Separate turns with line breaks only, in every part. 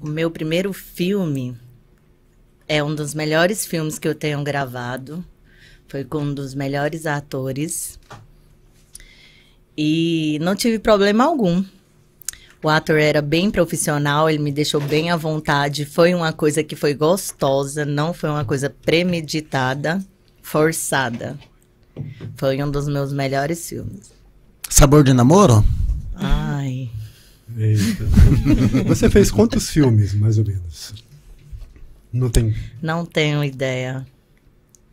o meu primeiro filme é um dos melhores filmes que eu tenho gravado. Foi com um dos melhores atores. E não tive problema algum. O ator era bem profissional, ele me deixou bem à vontade. Foi uma coisa que foi gostosa, não foi uma coisa premeditada, forçada. Foi um dos meus melhores filmes.
Sabor de namoro?
Eita. Você fez quantos
filmes, mais ou menos? Não tem.
Não tenho ideia.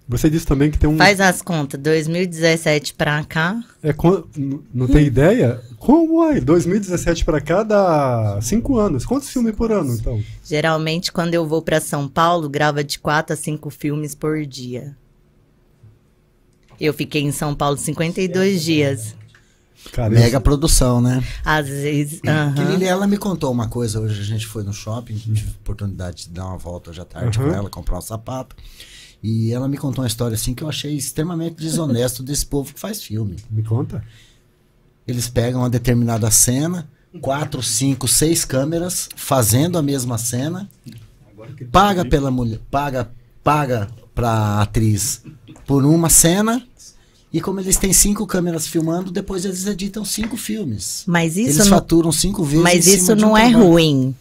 Você disse também que tem um. Faz
as contas, 2017 pra cá.
É, não tem ideia? Como é? 2017 pra cá dá cinco anos. Quantos
filmes por ano, então? Geralmente, quando eu vou pra São Paulo, grava de quatro a cinco filmes por dia. Eu fiquei em São Paulo 52 é, é, é. dias.
Cara, Mega eu... produção, né?
Às vezes. Uh -huh. ela
me contou uma coisa hoje. A gente foi no shopping, tive oportunidade de dar uma volta hoje à tarde uh -huh. com uhum. ela, comprar um sapato. E ela me contou uma história assim que eu achei extremamente desonesto desse povo que faz filme. Me conta. Eles pegam uma determinada cena, quatro, cinco, seis câmeras fazendo a mesma cena, paga tá pela mulher, paga, paga pra atriz por uma cena e como eles têm cinco câmeras filmando, depois eles editam cinco filmes.
Mas isso eles não... faturam cinco vezes. Mas isso não um é trabalho. ruim.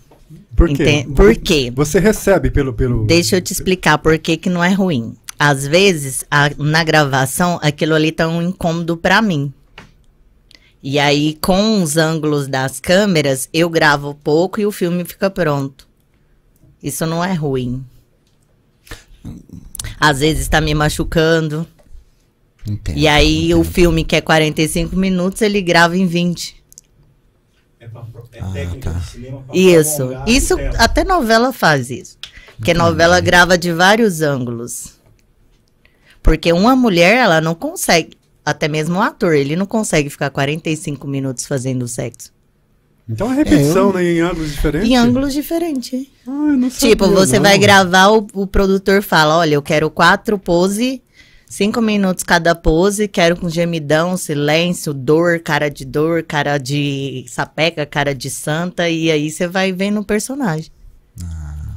Por quê? Por quê? Você recebe pelo pelo. Deixa eu te explicar por que que não é ruim. Às vezes a, na gravação aquilo ali tá um incômodo para mim. E aí com os ângulos das câmeras eu gravo pouco e o filme fica pronto. Isso não é ruim. Às vezes está me machucando. Entendo, e aí entendo. o filme que é 45 minutos, ele grava em 20.
É pra, é ah, tá.
Isso. Isso até novela faz isso. Porque novela grava de vários ângulos. Porque uma mulher, ela não consegue, até mesmo o ator, ele não consegue ficar 45 minutos fazendo sexo. Então é repetição, é, eu... né? Em ângulos diferentes? Em ângulos diferentes. Ah, tipo, você não, vai gravar, o, o produtor fala, olha, eu quero quatro pose Cinco minutos cada pose, quero com gemidão, silêncio, dor, cara de dor, cara de sapeca, cara de santa, e aí você vai vendo o personagem. Ah.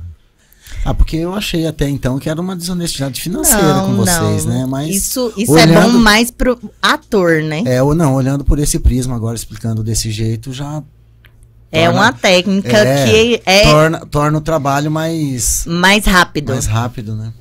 ah porque eu achei até então que era uma desonestidade
financeira não, com vocês, não. né? Mas isso, isso é olhando, é bom mais pro ator, né? É,
ou não, olhando por esse prisma agora, explicando desse jeito, já é torna, uma técnica é, que é torna, torna o trabalho mais mais rápido. Mais rápido, né?